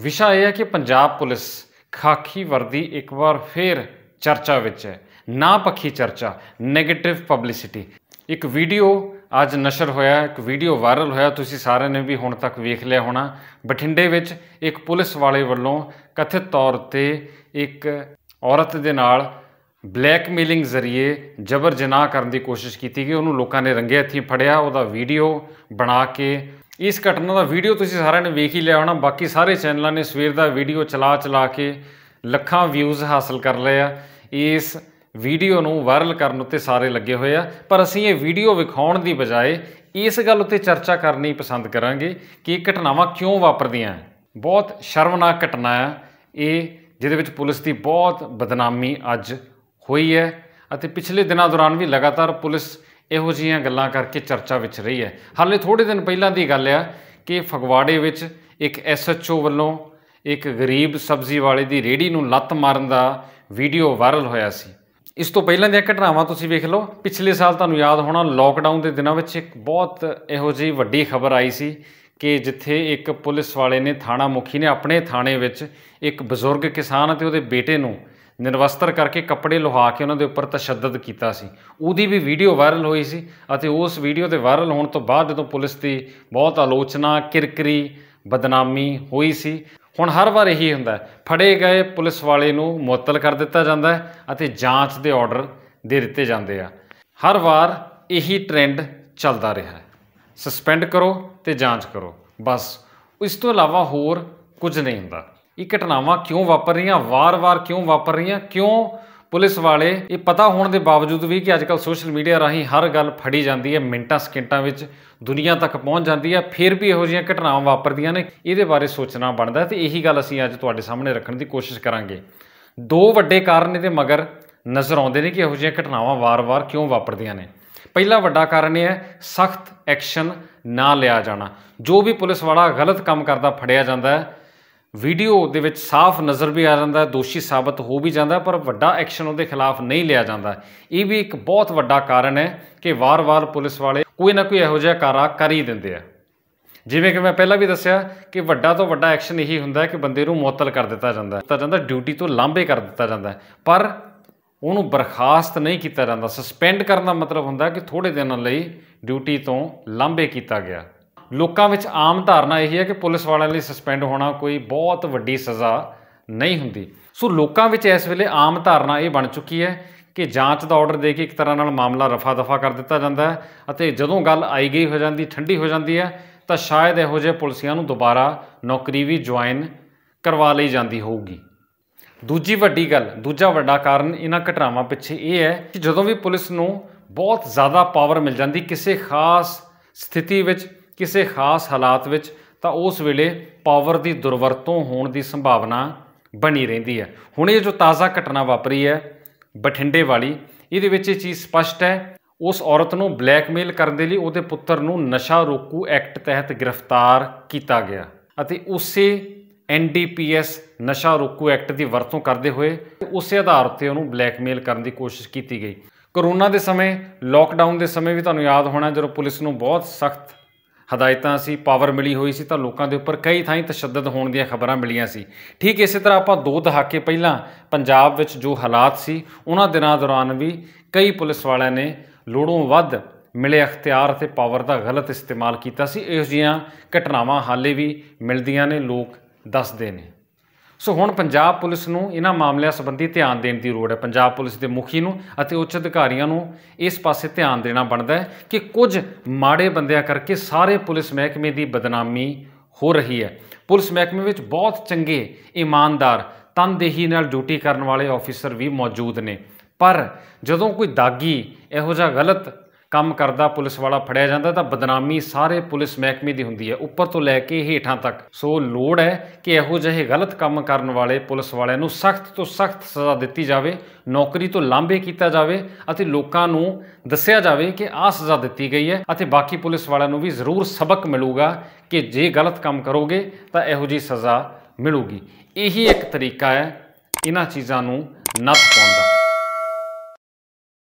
ਵਿਸ਼ਾ ਇਹ ਹੈ ਕਿ ਪੰਜਾਬ ਪੁਲਿਸ ਖਾਕੀ ਵਰਦੀ ਇੱਕ ਵਾਰ ਫੇਰ ਚਰਚਾ ਵਿੱਚ ਹੈ ਨਾ ਪੱਖੀ ਚਰਚਾ 네ਗੇਟਿਵ ਪਬਲਿਸਿਟੀ ਇੱਕ ਵੀਡੀਓ ਅੱਜ ਨਸ਼ਰ ਹੋਇਆ ਇੱਕ ਵੀਡੀਓ ਵਾਇਰਲ ਹੋਇਆ ਤੁਸੀਂ ਸਾਰਿਆਂ ਨੇ ਵੀ ਹੁਣ ਤੱਕ ਵੇਖ ਲਿਆ ਹੋਣਾ ਬਠਿੰਡੇ ਵਿੱਚ ਇੱਕ ਪੁਲਿਸ ਵਾਲੇ ਵੱਲੋਂ ਕਥਿਤ ਤੌਰ ਤੇ ਇੱਕ ਔਰਤ ਦੇ ਨਾਲ ਬਲੈਕਮੇਲਿੰਗ ਜ਼ਰੀਏ ਜਬਰ ਜਨਾਹ ਕਰਨ ਦੀ ਕੋਸ਼ਿਸ਼ ਕੀਤੀ ਗਈ ਉਹਨੂੰ ਲੋਕਾਂ ਨੇ ਰੰਗੇ ਹੱਥੀਂ ਫੜਿਆ ਉਹਦਾ ਵੀਡੀਓ ਬਣਾ ਕੇ ਇਸ ਘਟਨਾ ਦਾ ਵੀਡੀਓ ਤੁਸੀਂ ਸਾਰਿਆਂ ਨੇ ਵੇਖ ਹੀ ਲਿਆ ਹੋਣਾ ਬਾਕੀ ਸਾਰੇ ਚੈਨਲਾਂ ਨੇ ਸਵੇਰ ਦਾ ਵੀਡੀਓ ਚਲਾ ਚਲਾ ਕੇ ਲੱਖਾਂ ਵਿਊਜ਼ ਹਾਸਲ ਕਰ ਲਏ ਆ ਇਸ ਵੀਡੀਓ ਨੂੰ ਵਾਇਰਲ ਕਰਨ ਉੱਤੇ ਸਾਰੇ ਲੱਗੇ ਹੋਏ ਆ ਪਰ ਅਸੀਂ ਇਹ ਵੀਡੀਓ ਵਿਖਾਉਣ ਦੀ ਬਜਾਏ ਇਸ ਗੱਲ ਉੱਤੇ ਚਰਚਾ ਕਰਨੀ ਪਸੰਦ ਕਰਾਂਗੇ ਕਿ ਇਹ ਘਟਨਾਵਾਂ ਕਿਉਂ ਵਾਪਰਦੀਆਂ ਬਹੁਤ ਸ਼ਰਮਨਾਕ ਘਟਨਾ ਹੈ ਇਹ ਜਿਹਦੇ ਵਿੱਚ ਪੁਲਿਸ ਦੀ ਬਹੁਤ ਬਦਨਾਮੀ ਅੱਜ ਹੋਈ ਹੈ ਅਤੇ ਪਿਛਲੇ ਦਿਨਾਂ ਦੌਰਾਨ ਵੀ ਲਗਾਤਾਰ ਪੁਲਿਸ ਇਹੋ ਜੀਆਂ ਗੱਲਾਂ ਕਰਕੇ ਚਰਚਾ ਵਿੱਚ ਰਹੀ ਹੈ ਹਾਲੇ ਥੋੜੇ ਦਿਨ ਪਹਿਲਾਂ ਦੀ ਗੱਲ ਆ ਕਿ ਫਗਵਾੜੇ ਵਿੱਚ ਇੱਕ ਐਸਐਚਓ ਵੱਲੋਂ ਇੱਕ ਗਰੀਬ ਸਬਜ਼ੀ ਵਾਲੇ ਦੀ ਰੇੜੀ ਨੂੰ ਲੱਤ ਮਾਰਨ ਦਾ ਵੀਡੀਓ ਵਾਇਰਲ ਹੋਇਆ ਸੀ ਇਸ ਤੋਂ ਪਹਿਲਾਂ ਦੀਆਂ ਘਟਨਾਵਾਂ ਤੁਸੀਂ ਵੇਖ ਲਓ ਪਿਛਲੇ ਸਾਲ ਤੁਹਾਨੂੰ ਯਾਦ ਹੋਣਾ ਲੋਕਡਾਊਨ ਦੇ ਦਿਨਾਂ ਵਿੱਚ ਇੱਕ ਬਹੁਤ ਇਹੋ ਜਿਹੀ ਵੱਡੀ ਖਬਰ ਆਈ ਸੀ ਕਿ ਜਿੱਥੇ ਇੱਕ ਪੁਲਿਸ ਵਾਲੇ ਨੇ ਥਾਣਾ ਮੁਖੀ ਨੇ ਆਪਣੇ ਥਾਣੇ ਵਿੱਚ ਇੱਕ ਬਜ਼ੁਰਗ ਕਿਸਾਨ ਅਤੇ ਉਹਦੇ ਬੇਟੇ ਨੂੰ ਨਿਰਵਸਤਰ ਕਰਕੇ ਕੱਪੜੇ ਲੋਹਾ ਕੇ ਉਹਨਾਂ ਦੇ ਉੱਪਰ ਤਸ਼ੱਦਦ ਕੀਤਾ ਸੀ ਉਹਦੀ ਵੀ ਵੀਡੀਓ ਵਾਇਰਲ ਹੋਈ ਸੀ ਅਤੇ ਉਸ ਵੀਡੀਓ ਦੇ ਵਾਇਰਲ ਹੋਣ ਤੋਂ ਬਾਅਦ ਜਦੋਂ ਪੁਲਿਸ ਦੀ ਬਹੁਤ ਆਲੋਚਨਾ ਕਿਰਕਰੀ ਬਦਨਾਮੀ ਹੋਈ ਸੀ ਹੁਣ ਹਰ ਵਾਰ ਇਹੀ ਹੁੰਦਾ ਫੜੇ ਗਏ ਪੁਲਿਸ ਵਾਲੇ ਨੂੰ ਮੁਅਤਲ ਕਰ ਦਿੱਤਾ ਜਾਂਦਾ ਹੈ ਅਤੇ ਜਾਂਚ ਦੇ ਆਰਡਰ ਦੇ ਦਿੱਤੇ ਜਾਂਦੇ ਆ ਹਰ ਵਾਰ ਇਹੀ ਟ੍ਰੈਂਡ ਚੱਲਦਾ ਰਿਹਾ ਹੈ ਸਸਪੈਂਡ ਕਰੋ ਤੇ ਜਾਂਚ ਕਰੋ ਬਸ ਇਸ ਤੋਂ ਇਲਾਵਾ ਹੋਰ ਕੁਝ ਨਹੀਂ ਹੁੰਦਾ ਇਹ ਘਟਨਾਵਾਂ ਕਿਉਂ ਵਾਪਰ ਰਹੀਆਂ ਵਾਰ-ਵਾਰ ਕਿਉਂ ਵਾਪਰ ਰਹੀਆਂ ਕਿਉਂ ਪੁਲਿਸ ਵਾਲੇ ਇਹ ਪਤਾ ਹੋਣ ਦੇ ਬਾਵਜੂਦ ਵੀ ਕਿ ਅੱਜਕੱਲ ਸੋਸ਼ਲ ਮੀਡੀਆ ਰਾਹੀਂ ਹਰ ਗੱਲ ਫੜੀ ਜਾਂਦੀ ਹੈ ਮਿੰਟਾਂ ਸਕਿੰਟਾਂ ਵਿੱਚ ਦੁਨੀਆ ਤੱਕ ਪਹੁੰਚ ਜਾਂਦੀ ਹੈ ਫਿਰ ਵੀ ਇਹੋ ਜਿਹੀਆਂ ਘਟਨਾਵਾਂ ਵਾਪਰਦੀਆਂ ਨੇ ਇਹਦੇ ਬਾਰੇ ਸੋਚਣਾ ਬਣਦਾ ਤੇ ਇਹੀ ਗੱਲ ਅਸੀਂ ਅੱਜ ਤੁਹਾਡੇ ਸਾਹਮਣੇ ਰੱਖਣ ਦੀ ਕੋਸ਼ਿਸ਼ ਕਰਾਂਗੇ ਦੋ ਵੱਡੇ ਕਾਰਨ ਇਹਦੇ ਮਗਰ ਨਜ਼ਰ ਆਉਂਦੇ ਨੇ ਕਿ ਇਹੋ ਜਿਹੀਆਂ ਘਟਨਾਵਾਂ ਵਾਰ-ਵਾਰ ਕਿਉਂ ਵਾਪਰਦੀਆਂ ਨੇ ਪਹਿਲਾ ਵੱਡਾ ਕਾਰਨ ਇਹ ਹੈ ਸਖਤ ਐਕਸ਼ਨ ਨਾ ਲਿਆ ਜਾਣਾ ਜੋ ਵੀ ਪੁਲਿਸ ਵਾਲਾ ਗਲਤ ਕੰਮ ਕਰਦਾ ਫੜਿਆ ਜਾਂਦਾ ਹੈ ਵੀਡੀਓ ਦੇ ਵਿੱਚ ਸਾਫ਼ ਨਜ਼ਰ ਵੀ ਆ ਜਾਂਦਾ ਦੋਸ਼ੀ ਸਾਬਤ ਹੋ ਵੀ ਜਾਂਦਾ ਪਰ ਵੱਡਾ ਐਕਸ਼ਨ ਉਹਦੇ ਖਿਲਾਫ ਨਹੀਂ ਲਿਆ ਜਾਂਦਾ ਇਹ ਵੀ ਇੱਕ ਬਹੁਤ ਵੱਡਾ ਕਾਰਨ ਹੈ ਕਿ ਵਾਰ-ਵਾਰ ਪੁਲਿਸ ਵਾਲੇ ਕੋਈ ਨਾ ਕੋਈ ਇਹੋ ਜਿਹਾ ਕਾਰਾ ਕਰ ਹੀ ਦਿੰਦੇ ਆ ਜਿਵੇਂ ਕਿ ਮੈਂ ਪਹਿਲਾਂ ਵੀ ਦੱਸਿਆ ਕਿ ਵੱਡਾ ਤੋਂ ਵੱਡਾ ਐਕਸ਼ਨ ਇਹੀ ਹੁੰਦਾ ਕਿ ਬੰਦੇ ਨੂੰ ਮੁਅਤਲ ਕਰ ਦਿੱਤਾ ਜਾਂਦਾ ਤਾਂ ਜਾਂਦਾ ਡਿਊਟੀ ਤੋਂ ਲਾਂਬੇ ਕਰ ਦਿੱਤਾ ਜਾਂਦਾ ਪਰ ਉਹਨੂੰ ਬਰਖਾਸਤ ਨਹੀਂ ਕੀਤਾ ਜਾਂਦਾ ਸਸਪੈਂਡ ਕਰਨ ਦਾ ਮਤਲਬ ਹੁੰਦਾ ਕਿ ਥੋੜੇ ਦਿਨਾਂ ਲਈ ਡਿਊਟੀ ਤੋਂ ਲਾਂਬੇ ਕੀਤਾ ਗਿਆ ਲੋਕਾਂ ਵਿੱਚ ਆਮ ਧਾਰਨਾ ਇਹ ਹੈ ਕਿ ਪੁਲਿਸ ਵਾਲਿਆਂ ਲਈ ਸਸਪੈਂਡ ਹੋਣਾ ਕੋਈ ਬਹੁਤ ਵੱਡੀ ਸਜ਼ਾ ਨਹੀਂ ਹੁੰਦੀ ਸੋ ਲੋਕਾਂ ਵਿੱਚ ਇਸ ਵੇਲੇ ਆਮ ਧਾਰਨਾ ਇਹ ਬਣ ਚੁੱਕੀ ਹੈ ਕਿ ਜਾਂਚ ਦਾ ਆਰਡਰ ਦੇ ਕੇ ਇੱਕ ਤਰ੍ਹਾਂ ਨਾਲ ਮਾਮਲਾ ਰਫਾ-ਦਫਾ ਕਰ ਦਿੱਤਾ ਜਾਂਦਾ ਹੈ ਅਤੇ ਜਦੋਂ ਗੱਲ ਆਈ ਗਈ ਹੋ ਜਾਂਦੀ ਠੰਡੀ ਹੋ ਜਾਂਦੀ ਹੈ ਤਾਂ ਸ਼ਾਇਦ ਇਹੋ ਜਿਹੇ ਪੁਲਿਸੀਆਂ ਨੂੰ ਦੁਬਾਰਾ ਨੌਕਰੀ ਵੀ ਜੁਆਇਨ ਕਰਵਾ ਲਈ ਜਾਂਦੀ ਹੋਊਗੀ ਦੂਜੀ ਵੱਡੀ ਗੱਲ ਦੂਜਾ ਵੱਡਾ ਕਾਰਨ ਇਹਨਾਂ ਘਟਨਾਵਾਂ ਪਿੱਛੇ ਇਹ ਹੈ ਕਿ ਜਦੋਂ ਵੀ ਪੁਲਿਸ ਨੂੰ ਬਹੁਤ ਜ਼ਿਆਦਾ ਪਾਵਰ ਮਿਲ ਜਾਂਦੀ ਕਿਸੇ ਖਾਸ ਸਥਿਤੀ ਵਿੱਚ ਕਿਸੇ ਖਾਸ ਹਾਲਾਤ ਵਿੱਚ ਤਾਂ ਉਸ ਵੇਲੇ ਪਾਵਰ ਦੀ ਦੁਰਵਰਤੋਂ ਹੋਣ ਦੀ ਸੰਭਾਵਨਾ ਬਣੀ ਰਹਿੰਦੀ ਹੈ ਹੁਣ ਇਹ ਜੋ ਤਾਜ਼ਾ ਘਟਨਾ ਵਾਪਰੀ ਹੈ ਬਠਿੰਡੇ ਵਾਲੀ ਇਹਦੇ ਵਿੱਚ ਇਹ ਚੀਜ਼ ਸਪਸ਼ਟ ਹੈ ਉਸ ਔਰਤ ਨੂੰ ਬਲੈਕਮੇਲ ਕਰਨ ਦੇ ਲਈ ਉਹਦੇ ਪੁੱਤਰ ਨੂੰ ਨਸ਼ਾ ਰੋਕੂ ਐਕਟ ਤਹਿਤ ਗ੍ਰਿਫਤਾਰ ਕੀਤਾ ਗਿਆ ਅਤੇ ਉਸੇ ਐਨਡੀਪੀਐਸ ਨਸ਼ਾ ਰੋਕੂ ਐਕਟ ਦੀ ਵਰਤੋਂ ਕਰਦੇ ਹੋਏ ਉਸੇ ਆਧਾਰ ਤੇ ਉਹਨੂੰ ਬਲੈਕਮੇਲ ਕਰਨ ਦੀ ਕੋਸ਼ਿਸ਼ ਕੀਤੀ ਗਈ ਕਰੋਨਾ ਦੇ ਸਮੇਂ ਲਾਕਡਾਊਨ ਦੇ ਸਮੇਂ ਵੀ ਤੁਹਾਨੂੰ ਯਾਦ ਹੋਣਾ ਜਦੋਂ ਪੁਲਿਸ ਨੂੰ ਬਹੁਤ ਸਖਤ ਹਦਾਇਤਾਂ ਸੀ ਪਾਵਰ ਮਿਲੀ ਹੋਈ ਸੀ ਤਾਂ ਲੋਕਾਂ ਦੇ ਉੱਪਰ ਕਈ ਥਾਈਂ ਤਸ਼ੱਦਦ ਹੋਣ ਦੀਆਂ ਖਬਰਾਂ ਮਿਲੀਆਂ ਸੀ ਠੀਕ ਇਸੇ ਤਰ੍ਹਾਂ ਆਪਾਂ ਦੋ ਦਹਾਕੇ ਪਹਿਲਾਂ ਪੰਜਾਬ ਵਿੱਚ ਜੋ ਹਾਲਾਤ ਸੀ ਉਹਨਾਂ ਦਿਨਾਂ ਦੌਰਾਨ ਵੀ ਕਈ ਪੁਲਿਸ ਵਾਲਿਆਂ ਨੇ ਲੋੜੋਂ ਵੱਧ ਮਿਲੇ ਅਖਤਿਆਰ ਤੇ ਪਾਵਰ ਦਾ ਗਲਤ ਇਸਤੇਮਾਲ ਕੀਤਾ ਸੀ ਇਹੋ ਜੀਆਂ ਘਟਨਾਵਾਂ ਹਾਲੇ ਵੀ ਮਿਲਦੀਆਂ ਨੇ ਲੋਕ ਦੱਸਦੇ ਨੇ ਸੋ ਹੁਣ ਪੰਜਾਬ ਪੁਲਿਸ ਨੂੰ ਇਹਨਾਂ ਮਾਮਲਿਆਂ ਸੰਬੰਧੀ ਧਿਆਨ ਦੇਣ ਦੀ ਲੋੜ ਹੈ ਪੰਜਾਬ ਪੁਲਿਸ ਦੇ ਮੁਖੀ ਨੂੰ ਅਤੇ ਉੱਚ ਅਧਿਕਾਰੀਆਂ ਨੂੰ ਇਸ ਪਾਸੇ ਧਿਆਨ ਦੇਣਾ ਬਣਦਾ ਹੈ ਕਿ ਕੁਝ ਮਾੜੇ ਬੰਦਿਆਂ ਕਰਕੇ ਸਾਰੇ ਪੁਲਿਸ ਮਹਿਕਮੇ ਦੀ ਬਦਨਾਮੀ ਹੋ ਰਹੀ ਹੈ ਪੁਲਿਸ ਮਹਿਕਮੇ ਵਿੱਚ ਬਹੁਤ ਚੰਗੇ ਇਮਾਨਦਾਰ ਤਨਦੇਹੀ ਨਾਲ ਡਿਊਟੀ ਕਰਨ ਵਾਲੇ ਆਫੀਸਰ ਵੀ ਮੌਜੂਦ ਨੇ ਪਰ ਜਦੋਂ ਕੋਈ ਦਾਗੀ ਇਹੋ ਜਿਹਾ ਗਲਤ ਕੰਮ ਕਰਦਾ ਪੁਲਿਸ ਵਾਲਾ ਫੜਿਆ ਜਾਂਦਾ ਤਾਂ ਬਦਨਾਮੀ ਸਾਰੇ ਪੁਲਿਸ ਮਹਿਕਮੇ ਦੀ ਹੁੰਦੀ ਹੈ ਉੱਪਰ ਤੋਂ ਲੈ ਕੇ ਹੇਠਾਂ ਤੱਕ ਸੋ ਲੋੜ ਹੈ ਕਿ ਇਹੋ ਜਿਹੇ ਗਲਤ ਕੰਮ ਕਰਨ ਵਾਲੇ ਪੁਲਿਸ ਵਾਲਿਆਂ ਨੂੰ ਸਖਤ ਤੋਂ ਸਖਤ ਸਜ਼ਾ ਦਿੱਤੀ ਜਾਵੇ ਨੌਕਰੀ ਤੋਂ ਲਾਂਭੇ ਕੀਤਾ ਜਾਵੇ ਅਤੇ ਲੋਕਾਂ ਨੂੰ ਦੱਸਿਆ ਜਾਵੇ ਕਿ ਆਹ ਸਜ਼ਾ ਦਿੱਤੀ ਗਈ ਹੈ ਅਤੇ ਬਾਕੀ ਪੁਲਿਸ ਵਾਲਿਆਂ ਨੂੰ ਵੀ ਜ਼ਰੂਰ ਸਬਕ ਮਿਲੂਗਾ ਕਿ ਜੇ ਗਲਤ ਕੰਮ ਕਰੋਗੇ ਤਾਂ ਇਹੋ ਜੀ ਸਜ਼ਾ ਮਿਲੂਗੀ ਇਹੀ ਇੱਕ ਤਰੀਕਾ ਹੈ ਇਹਨਾਂ ਚੀਜ਼ਾਂ ਨੂੰ ਨੱਥ ਪਾਉਣ ਦਾ